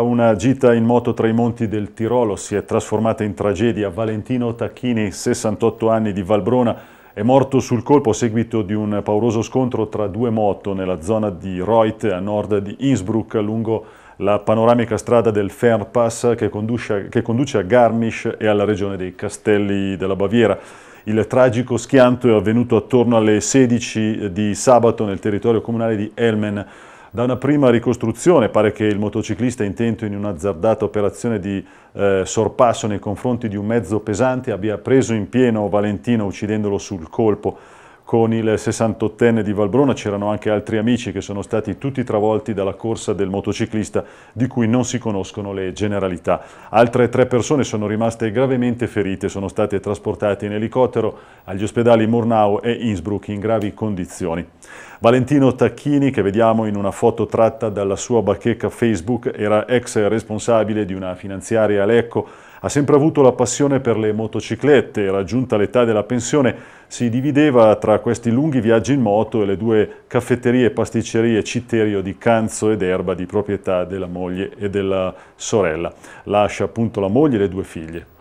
Una gita in moto tra i monti del Tirolo si è trasformata in tragedia. Valentino Tacchini, 68 anni di Valbrona, è morto sul colpo a seguito di un pauroso scontro tra due moto nella zona di Reut a nord di Innsbruck lungo la panoramica strada del Fernpass che conduce, che conduce a Garmisch e alla regione dei Castelli della Baviera. Il tragico schianto è avvenuto attorno alle 16 di sabato nel territorio comunale di Elmen. Da una prima ricostruzione pare che il motociclista intento in un'azzardata operazione di eh, sorpasso nei confronti di un mezzo pesante abbia preso in pieno Valentino uccidendolo sul colpo con il 68enne di Valbrona c'erano anche altri amici che sono stati tutti travolti dalla corsa del motociclista di cui non si conoscono le generalità. Altre tre persone sono rimaste gravemente ferite, sono state trasportate in elicottero agli ospedali Murnau e Innsbruck in gravi condizioni. Valentino Tacchini, che vediamo in una foto tratta dalla sua bacheca Facebook, era ex responsabile di una finanziaria Lecco ha sempre avuto la passione per le motociclette, raggiunta l'età della pensione si divideva tra questi lunghi viaggi in moto e le due caffetterie e pasticcerie Citerio di Canzo ed Erba di proprietà della moglie e della sorella. Lascia appunto la moglie e le due figlie.